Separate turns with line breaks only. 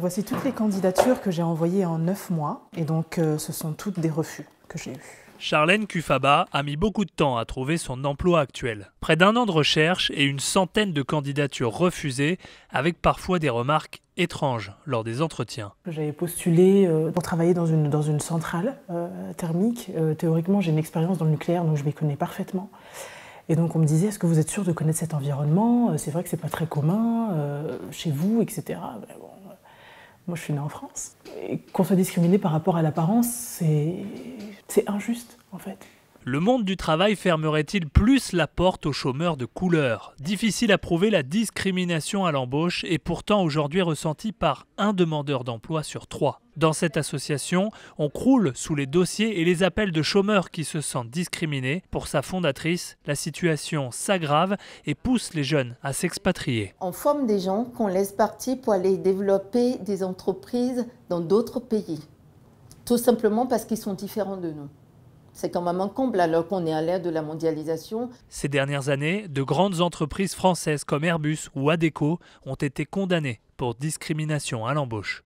voici toutes les candidatures que j'ai envoyées en neuf mois, et donc euh, ce sont toutes des refus
que j'ai eus. Charlène Kufaba a mis beaucoup de temps à trouver son emploi actuel. Près d'un an de recherche et une centaine de candidatures refusées, avec parfois des remarques étranges lors des entretiens.
J'avais postulé euh, pour travailler dans une, centrale euh, thermique. théoriquement, j'ai une expérience dans le nucléaire, donc je m'y connais parfaitement. Et donc on me disait, est-ce que vous êtes sûr de connaître cet environnement C'est vrai que n'est pas très commun chez vous, etc. Moi, je suis née en France. Et qu'on soit discriminé par rapport à l'apparence, c'est injuste, en fait.
Le monde du travail fermerait-il plus la porte aux chômeurs de couleur Difficile à prouver la discrimination à l'embauche est pourtant aujourd'hui ressentie par un demandeur d'emploi sur trois. Dans cette association, on croule sous les dossiers et les appels de chômeurs qui se sentent discriminés. Pour sa fondatrice, la situation s'aggrave et pousse les jeunes à s'expatrier.
On forme des gens qu'on laisse partir pour aller développer des entreprises dans d'autres pays, tout simplement parce qu'ils sont différents de nous. C'est quand même un comble alors qu'on est à l'ère de la mondialisation.
Ces dernières années, de grandes entreprises françaises comme Airbus ou Adeco ont été condamnées pour discrimination à l'embauche.